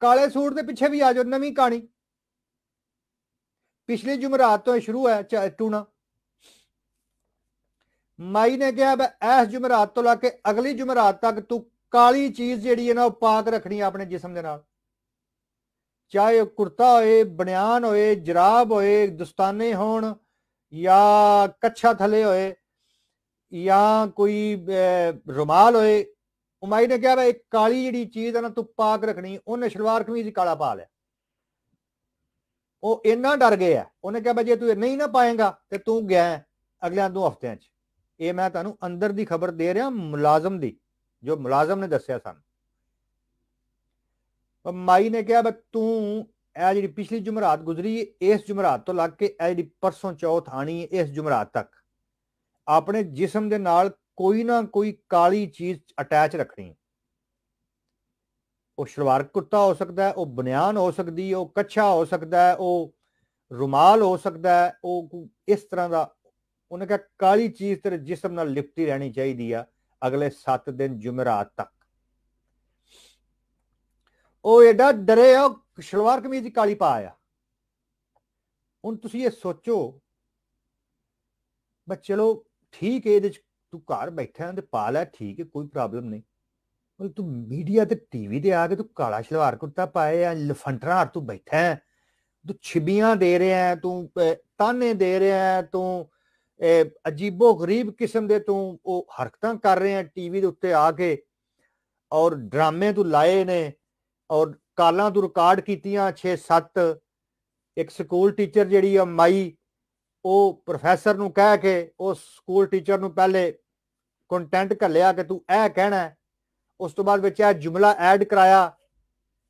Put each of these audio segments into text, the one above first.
ਕਾਲੇ ਸੂਟ ਦੇ ਪਿੱਛੇ ਵੀ ਆ ਜਾਓ ਨਵੀਂ ਕਹਾਣੀ ਪਿਛਲੇ ਜੁਮਰਾਤ ਤੋਂ ਸ਼ੁਰੂ ਹੈ ਟੂਣਾ ਮਾਈ ਨੇ ਕਿਹਾ ਬਈ ਇਸ ਜੁਮਰਾਤ ਤੋਂ ਲੈ ਕੇ ਅਗਲੀ ਜੁਮਰਾਤ ਤੱਕ ਤੂੰ ਕਾਲੀ ਚੀਜ਼ ਜਿਹੜੀ ਹੈ ਨਾ ਉਹ ਪਾਕ ਰੱਖਣੀ ਆਪਣੇ ਜਿਸਮ ਦੇ ਨਾਲ ਚਾਹੇ ਕੁਰਤਾ ਹੋਏ ਬਨਿਆਨ ਹੋਏ ਜਰਾਬ ਹੋਏ ਦਸਤਾਨੇ ਹੋਣ ਜਾਂ ਕੱਛਾ ਥਲੇ ਹੋਏ ਜਾਂ ਕੋਈ ਰੁਮਾਲ ਹੋਏ ਉਮਾਈ ਨੇ ਕਿਹਾ ਬਈ ਕਾਲੀ ਜਿਹੜੀ ਚੀਜ਼ ਆ ਨਾ ਤੂੰ ਪਾਕ ਰੱਖਣੀ ਉਹਨੇ ਸ਼ਲਵਾਰ ਕਮੀਜ਼ ਕਾਲਾ ਪਾ ਲਿਆ ਉਹ ਇੰਨਾ ਡਰ ਗਿਆ ਉਹਨੇ ਕਿਹਾ ਬਈ ਜੇ ਤੂੰ ਇਹ ਨਹੀਂ ਨਾ ਪਾਏਗਾ ਤੇ ਤੂੰ ਗਿਆ ਅਗਲੇ ਦੋ ਹਫ਼ਤਿਆਂ 'ਚ ਇਹ ਮੈਂ ਤੁਹਾਨੂੰ ਅੰਦਰ ਦੀ ਖਬਰ ਦੇ ਰਿਹਾ ਮੁਲਾਜ਼ਮ ਦੀ ਜੋ ਮੁਲਾਜ਼ਮ ਨੇ ਦੱਸਿਆ ਸਾਨੂੰ ਮਾਈ ਨੇ ਕਿਹਾ ਬਈ ਤੂੰ ਇਹ ਜਿਹੜੀ ਪਿਛਲੀ ਜੁਮਰਾਤ ਗੁਜ਼ਰੀ ਇਸ ਜੁਮਰਾਤ ਤੋਂ ਲੱਗ ਕੇ ਇਹ ਜਿਹੜੀ ਪਰਸੋਂ ਚੌਥ ਆਣੀ ਇਸ ਜੁਮਰਾਤ ਤੱਕ ਆਪਣੇ ਜਿਸਮ ਦੇ ਨਾਲ ਕੋਈ ਨਾ ਕੋਈ ਕਾਲੀ ਚੀਜ਼ ਅਟੈਚ ਰੱਖਣੀ ਉਹ ਸ਼ਲਵਾਰ ਕੁਰਤਾ ਹੋ ਸਕਦਾ ਹੈ ਉਹ ਬਨਿਆਨ ਹੋ ਸਕਦੀ ਹੈ ਉਹ ਕੱਛਾ ਹੋ ਸਕਦਾ ਹੈ ਉਹ ਰੁਮਾਲ ਹੋ ਸਕਦਾ ਹੈ ਉਹ ਇਸ ਤਰ੍ਹਾਂ ਦਾ ਉਹਨੇ ਕਿਹਾ ਕਾਲੀ ਚੀਜ਼ ਤੇਰੇ ਜਿਸਮ ਨਾਲ ਲਿਪਟੀ ਰਹਿਣੀ ਚਾਹੀਦੀ ਆ ਅਗਲੇ 7 ਦਿਨ ਜੁਮਰਾਤ ਤੱਕ ਉਹ ਐਡਾ ਡਰੇ ਉਹ ਸ਼ਲਵਾਰ ਕਮੀਜ਼ ਕਾਲੀ ਪਾ ਹੁਣ ਤੁਸੀਂ ਇਹ ਸੋਚੋ ਬਸ ਚਲੋ ਠੀਕ ਹੈ ਇਹਦੇ ਚ ਤੂੰ ਘਰ ਬੈਠਾ ਤੇ ਪਾ ਲੈ ਠੀਕ ਹੈ ਕੋਈ ਪ੍ਰੋਬਲਮ ਨਹੀਂ ਮਤਲਬ ਤੂੰ ਮੀਡੀਆ ਤੇ ਟੀਵੀ ਤੇ ਆ ਕੇ ਤੂੰ ਕਾਲਾ ਸ਼ਲਵਾਰ ਕੁਰਤਾ ਪਾਏ ਆ ਲਫੰਟਰਾ ਹਰ ਤੂੰ ਬੈਠਾ ਤੂੰ ਛਿਬੀਆਂ ਦੇ ਰਿਹਾ ਤੂੰ ਤਾਨੇ ਦੇ ਰਿਹਾ ਤੂੰ ਅਜੀਬੋ ਗਰੀਬ ਕਿਸਮ ਦੇ ਤੂੰ ਉਹ ਹਰਕਤਾਂ ਕਰ ਰਿਹਾ ਟੀਵੀ ਦੇ ਉੱਤੇ ਆ ਕੇ ਔਰ ਡਰਾਮੇ ਤੂੰ ਲਾਏ ਨੇ ਔਰ ਕਾਲਾਂ ਤੂੰ ਰਿਕਾਰਡ ਕੀਤੀਆਂ 6 7 ਇੱਕ ਸਕੂਲ ਟੀਚਰ ਜਿਹੜੀ ਆ ਮਾਈ ਉਹ ਪ੍ਰੋਫੈਸਰ ਨੂੰ ਕਹਿ ਕੇ ਉਸ ਸਕੂਲ ਟੀਚਰ ਨੂੰ ਪਹਿਲੇ ਕੰਟੈਂਟ ਘੱਲਿਆ ਕਿ ਤੂੰ ਇਹ ਕਹਿਣਾ ਉਸ ਤੋਂ ਬਾਅਦ ਵਿੱਚ ਇਹ ਜੁਮਲਾ ਐਡ ਕਰਾਇਆ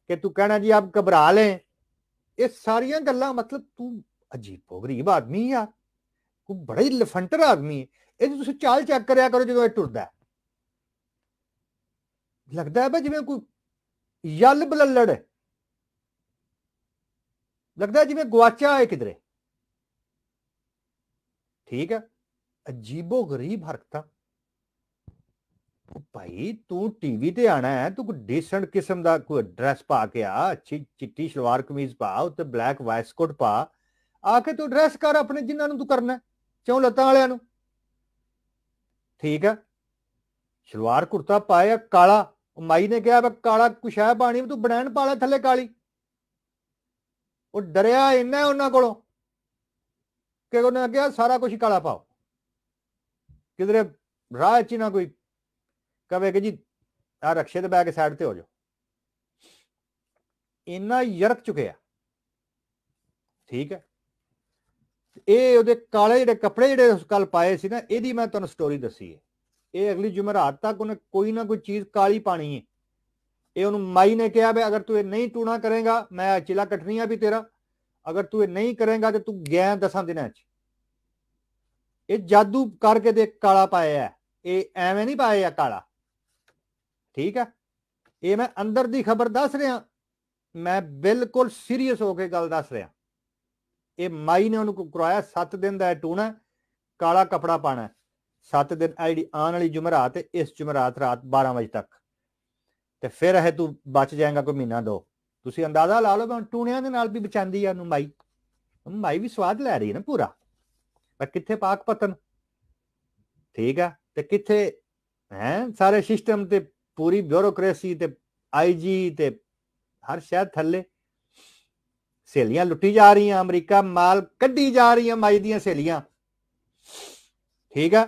ਕਿ ਤੂੰ ਕਹਿਣਾ ਜੀ ਆਪ ਘਬਰਾ ਲੈ ਇਹ ਸਾਰੀਆਂ ਗੱਲਾਂ ਮਤਲਬ ਤੂੰ ਅਜੀਬੋ ਗਰੀਬ ਆਦਮੀ ਯਾਰ ਕੋ ਬੜਾ ਹੀ ਲਫੰਟਰ ਆਦਮੀ ਹੈ ਇਹ ਤੁਸੀਂ ਚਾਲ ਚੈੱਕ ਕਰਿਆ ਕਰੋ ਜਦੋਂ ਇਹ ਟੁਰਦਾ ਲੱਗਦਾ ਹੈ ਬਈ ਜਿਵੇਂ ਕੋਈ ਯਲ ਬਲੱਲੜ ਲੱਗਦਾ ਜਿਵੇਂ ਗਵਾਚਾ ਹੈ ਕਿਧਰੇ ਠੀਕ ਹੈ ਅਜੀਬੋ ਗਰੀਬ ਹਰਕਤਾਂ ਭਾਈ ਤੂੰ ਟੀਵੀ ਤੇ ਆਣਾ ਹੈ ਤੂੰ ਕੋਈ ਡੀਸੈਂਟ ਕਿਸਮ ਦਾ ਕੋਈ ਡਰੈਸ ਪਾ ਕੇ ਆ ਅੱਛੀ ਚਿੱਟੀ ਸ਼ਲਵਾਰ ਕਮੀਜ਼ ਪਾ ਉੱਤੇ ਬਲੈਕ ਕੋਟ ਪਾ ਆ ਕੇ ਤੂੰ ਡਰੈਸ ਕਰ ਆਪਣੇ ਜਿਨ੍ਹਾਂ ਨੂੰ ਤੂੰ ਕਰਨਾ ਚੌਂ ਲੱਤਾਂ ਵਾਲਿਆਂ ਨੂੰ ਠੀਕ ਹੈ ਸ਼ਲਵਾਰ ਕੁਰਤਾ ਪਾਇਆ ਕਾਲਾ ਮਾਈ ਨੇ ਕਿਹਾ ਬਈ ਕਾਲਾ ਕੁਸ਼ਾਇ ਪਾਣੀ ਤੂੰ ਬਣਾਣ ਪਾਲਾ ਥੱਲੇ ਕਾਲੀ ਉਹ ਡਰਿਆ ਇੰਨਾ ਉਹਨਾਂ ਕੋਲੋਂ ਕਿ ਉਹਨੇ ਨੇ ਕਿਹਾ ਸਾਰਾ ਕੁਝ ਕਾਲਾ ਪਾਓ ਕਿਧਰੇ ਰਾਹ ਚ ਨਾ ਕੋਈ ਕਵੇ ਕਿ ਜੀ ਆ ਰਕਸ਼ੇ ਦੇ ਬੈਗ ਸਾਈਡ ਤੇ ਹੋ ਜਾ ਇੰਨਾ ਯਰਕ ਚੁਕਿਆ ਠੀਕ ਹੈ ਇਹ ਉਹਦੇ ਕਾਲੇ ਜਿਹੜੇ ਕੱਪੜੇ ਜਿਹੜੇ ਉਸ ਕੱਲ ਪਾਏ ਸੀ ਨਾ ਇਹਦੀ ਮੈਂ ਤੁਹਾਨੂੰ ਸਟੋਰੀ ਦੱਸੀ ਹੈ ਇਹ ਅਗਲੀ ਜੁਮਰਾਤ ਤੱਕ ਉਹਨੇ ਕੋਈ ਨਾ ਕੋਈ ਚੀਜ਼ ਕਾਲੀ ਪਾਣੀ ਹੈ ਇਹ ਉਹਨੂੰ ਮਾਈ ਨੇ ਕਿਹਾ ਵੀ ਅਗਰ ਤੂੰ ਇਹ ਨਹੀਂ ਟੂਣਾ ਕਰੇਗਾ ਮੈਂ ਚਿਲਾ ਕਟਣੀਆਂ ਵੀ ਤੇਰਾ ਅਗਰ ਤੂੰ ਇਹ ਨਹੀਂ ਕਰੇਗਾ ਤੇ ਤੂੰ ਗਿਆ ਦਸਾਂ ਦਿਨਾਂ 'ਚ ਇਹ ਜਾਦੂ ਕਰਕੇ ਦੇ ਕਾਲਾ ਪਾਇਆ ਇਹ ਐਵੇਂ ਨਹੀਂ ਪਾਇਆ ਕਾਲਾ ਠੀਕ ਹੈ ਇਹ ਮੈਂ ਅੰਦਰ ਦੀ ਖਬਰ ਦੱਸ ਰਿਹਾ ਮੈਂ ਬਿਲਕੁਲ ਸੀਰੀਅਸ ਹੋ ਕੇ ਗੱਲ ਦੱਸ ਰਿਹਾ ਇਹ ਮਾਈ ਨੇ ਉਹਨੂੰ ਕਰਾਇਆ 7 ਦਿਨ ਦਾ ਟੂਣਾ ਕਾਲਾ ਕਪੜਾ ਪਾਣਾ 7 ਦਿਨ ਆਈਡੀ ਆਉਣ ਵਾਲੀ ਜੁਮਰਾਤ ਇਸ ਜੁਮਰਾਤ ਰਾਤ 12 ਵਜੇ ਤੱਕ ਤੇ ਫਿਰ ਇਹ ਤੂੰ ਬਚ ਜਾਏਗਾ ਕੋਈ ਮਹੀਨਾ ਦੋ ਤੁਸੀਂ ਅੰਦਾਜ਼ਾ ਲਾ ਲਓ ਮੈਂ ਟੂਣਿਆਂ ਦੇ ਨਾਲ ਵੀ ਬਚਾਉਂਦੀ ਆ ਨੂੰ ਮਾਈ ਮਾਈ ਵੀ ਸਵਾਦ ਲੈ ਰਹੀ ਹੈ ਨਾ ਪੂਰਾ ਪਰ ਕਿੱਥੇ ਪਾਕ ਪਤਨ ਠੀਕ ਆ ਤੇ ਕਿੱਥੇ ਹੈ ਸਾਰੇ ਸਿਸਟਮ ਤੇ ਪੂਰੀ ਬਿਊਰੋਕ੍ਰੇਸੀ ਤੇ ਆਈਜੀ ਤੇ ਹਰ ਸ਼ਹਿਰ ਥੱਲੇ ਸੇਲੀਆਂ ਲੁੱਟੀ ਜਾ ਰਹੀਆਂ ਅਮਰੀਕਾ ਮਾਲ ਕੱਢੀ ਜਾ ਰਹੀਆਂ ਮਾਈ ਦੀਆਂ ਸੇਲੀਆਂ ਠੀਕ ਆ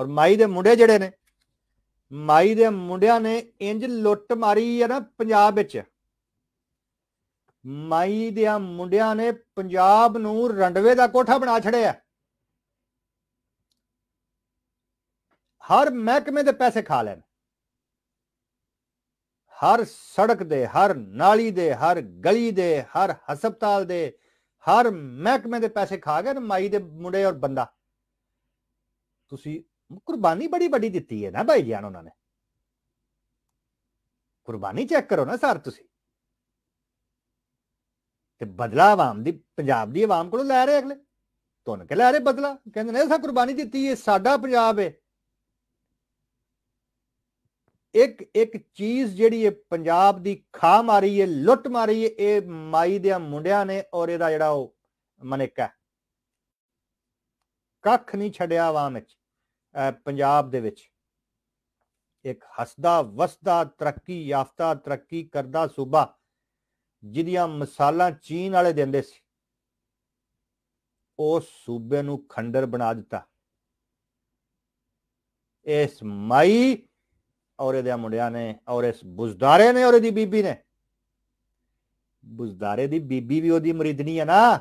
ਔਰ ਮਾਈ ਦੇ ਮੁੰਡੇ ਜਿਹੜੇ ਨੇ ਮਾਈ ਦੇ ਮੁੰਡਿਆਂ ਨੇ ਇੰਜ ਲੁੱਟ ਮਾਰੀ ਆ ਨਾ ਪੰਜਾਬ ਵਿੱਚ ਮਾਈ ਦੇ ਮੁੰਡਿਆਂ ਨੇ ਪੰਜਾਬ ਨੂੰ ਰੰਡਵੇ ਦਾ ਕੋਠਾ ਬਣਾ ਛੜਿਆ ਹਰ ਮਹਿਕਮੇ ਦੇ ਪੈਸੇ ਖਾ ਲੈਣ ਹਰ ਸੜਕ ਦੇ ਹਰ ਨਾਲੀ ਦੇ ਹਰ ਗਲੀ ਦੇ ਹਰ ਹਸਪਤਾਲ ਦੇ ਹਰ ਮਹਿਕਮੇ ਦੇ ਪੈਸੇ ਖਾ ਗਏ ਮਾਈ ਦੇ ਮੁੰਡੇ ਔਰ ਬੰਦਾ ਤੁਸੀਂ ਕੁਰਬਾਨੀ ਬੜੀ ਵੱਡੀ ਦਿੱਤੀ ਹੈ ਨਾ ਭਾਈ ਜਾਨ ਉਹਨਾਂ ਨੇ ਕੁਰਬਾਨੀ ਚੈੱਕ ਕਰੋ ਨਾ ਸਰ ਤੁਸੀਂ ਤੇ ਬਦਲਾ ਆਵਾਮ ਦੀ ਪੰਜਾਬ ਦੀ ਆਵਾਮ ਕੋਲੋਂ ਲੈ ਰਹੇ ਅਗਲੇ ਤੁਨ ਕਿ ਲੈ ਰਹੇ ਬਦਲਾ ਕਹਿੰਦੇ ਨੇ ਸਾ ਕੁਰਬਾਨੀ ਦਿੱਤੀ ਹੈ ਸਾਡਾ ਪੰਜਾਬ ਹੈ ਇੱਕ ਇੱਕ ਚੀਜ਼ ਜਿਹੜੀ ਹੈ ਪੰਜਾਬ ਦੀ ਖਾ ਮਾਰੀ ਹੈ ਲੁੱਟ ਮਾਰੀ ਹੈ ਇਹ ਮਾਈ ਦੇ ਮੁੰਡਿਆਂ ਨੇ ਔਰ ਇਹਦਾ ਜਿਹੜਾ ਉਹ ਮਨੇਕਾ ਕੱਖ ਨਹੀਂ ਛੱਡਿਆ ਆਵਾਮ ਵਿੱਚ ਪੰਜਾਬ ਦੇ ਵਿੱਚ ਇੱਕ ਹੱਸਦਾ ਵਸਦਾ ਤਰੱਕੀ ਯਾਫਤਾ ਤਰੱਕੀ ਕਰਦਾ ਸੂਬਾ ਜਿਹਦੀਆਂ ਮਿਸਾਲਾਂ ਚੀਨ ਵਾਲੇ ਦਿੰਦੇ ਸੀ ਉਸ ਸੂਬੇ ਨੂੰ ਖੰਡਰ ਬਣਾ ਦਿੱਤਾ ਇਸ ਮਾਈ ਔਰ ਇਹਦੇ ਮੁੰਡਿਆਂ ਨੇ ਔਰ ਇਸ ਬੁਜ਼ਦਾਰੇ ਨੇ ਔਰ ਇਹਦੀ ਬੀਬੀ ਨੇ ਬੁਜ਼ਦਾਰੇ ਦੀ ਬੀਬੀ ਵੀ ਉਹਦੀ ਮਰੀਦਨੀ ਹੈ ਨਾ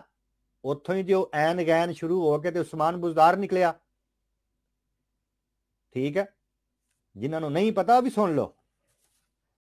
ਉੱਥੋਂ ਹੀ ਜੋ ਐਨ ਗੈਨ ਸ਼ੁਰੂ ਹੋ ਕੇ ਤੇ ਉਸਮਾਨ ਬੁਜ਼ਦਾਰ ਨਿਕਲਿਆ ਠੀਕ ਹੈ ਜਿਨ੍ਹਾਂ ਨੂੰ ਨਹੀਂ ਪਤਾ ਵੀ ਸੁਣ ਲਓ